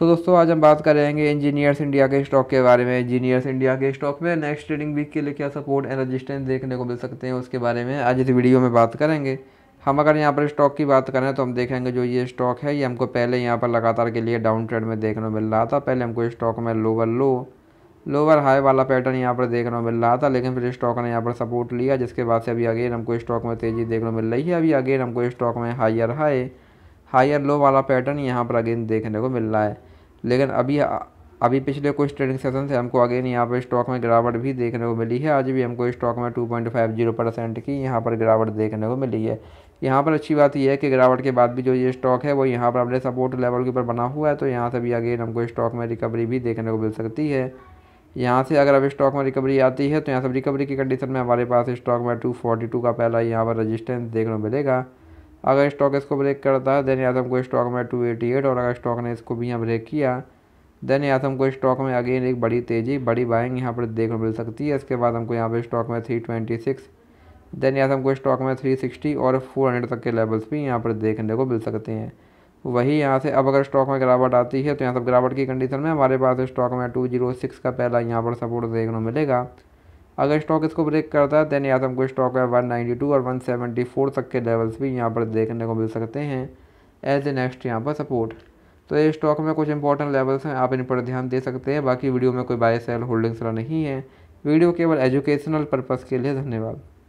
तो दोस्तों आज हम बात करेंगे इंजीनियर्स इंडिया के स्टॉक के बारे में इंजीनियर्स इंडिया के स्टॉक में नेक्स्ट ट्रेडिंग वीक के लिए क्या सपोर्ट एंड रजिस्टेंस देखने को मिल सकते हैं उसके बारे में आज इस वीडियो में बात करेंगे हम अगर यहाँ पर स्टॉक की बात करें तो हम देखेंगे जो ये स्टॉक है ये हमको पहले यहाँ पर लगातार के लिए डाउन ट्रेड में देखने को मिल रहा था पहले हमको स्टॉक में लोअर लो लोअर हाई वाला पैटर्न यहाँ पर देखने को मिल रहा था लेकिन फिर स्टॉक ने यहाँ पर सपोर्ट लिया जिसके बाद से अभी अगेन हमको स्टॉक में तेज़ी देखने को मिल रही है अभी अगेन हमको स्टॉक में हायर हाई हायर लो वाला पैटर्न यहाँ पर अगेन देखने को मिल रहा है लेकिन अभी अभी पिछले कुछ ट्रेडिंग सेशन से हमको अगेन यहाँ पर स्टॉक में गिरावट भी देखने को मिली है आज भी हमको स्टॉक में 2.50 परसेंट की यहाँ पर गिरावट देखने को मिली है यहाँ पर अच्छी बात यह है कि गिरावट के बाद भी जो ये स्टॉक है वो यहाँ पर अपने सपोर्ट लेवल के ऊपर बना हुआ है तो यहाँ से भी अगेन हमको स्टॉक में रिकवरी भी देखने को मिल सकती है यहाँ से अगर अब स्टॉक में रिकवरी आती है तो यहाँ से रिकवरी की कंडीशन में हमारे पास स्टॉक में टू का पहला यहाँ पर रजिस्टेंस देखने को मिलेगा अगर स्टॉक इसको ब्रेक करता है देन या को तो हमको स्टॉक में टू एटी एट और अगर स्टॉक ने इसको भी यहाँ ब्रेक किया देन यहाँ को तो हमको स्टॉक में अगेन एक बड़ी तेज़ी बड़ी बाइंग यहाँ पर देखने मिल सकती है इसके बाद हमको यहाँ पर स्टॉक में थ्री ट्वेंटी सिक्स देन यहाँ को तो हमको स्टॉक में थ्री सिक्सटी और फोर हंड्रेड तक के लेवल्स भी यहाँ पर देखने को मिल सकते हैं वही यहाँ से अब अगर स्टॉक में गिरावट आती है तो यहाँ सब गिरावट की कंडीशन में हमारे पास स्टॉक में टू जीरो सिक्स का पहला यहाँ पर सपोर्ट देखने को मिलेगा अगर स्टॉक इसको ब्रेक करता है देन यहाँ से हमको स्टॉक है 192 और 174 तक के लेवल्स भी यहाँ पर देखने को मिल सकते हैं एज ए नेक्स्ट यहाँ पर सपोर्ट तो ये स्टॉक में कुछ इंपॉर्टेंट लेवल्स हैं आप इन पर ध्यान दे सकते हैं बाकी वीडियो में कोई बाय सेल होल्डिंग्स वाला नहीं है वीडियो केवल एजुकेशनल पर्पज़ के लिए धन्यवाद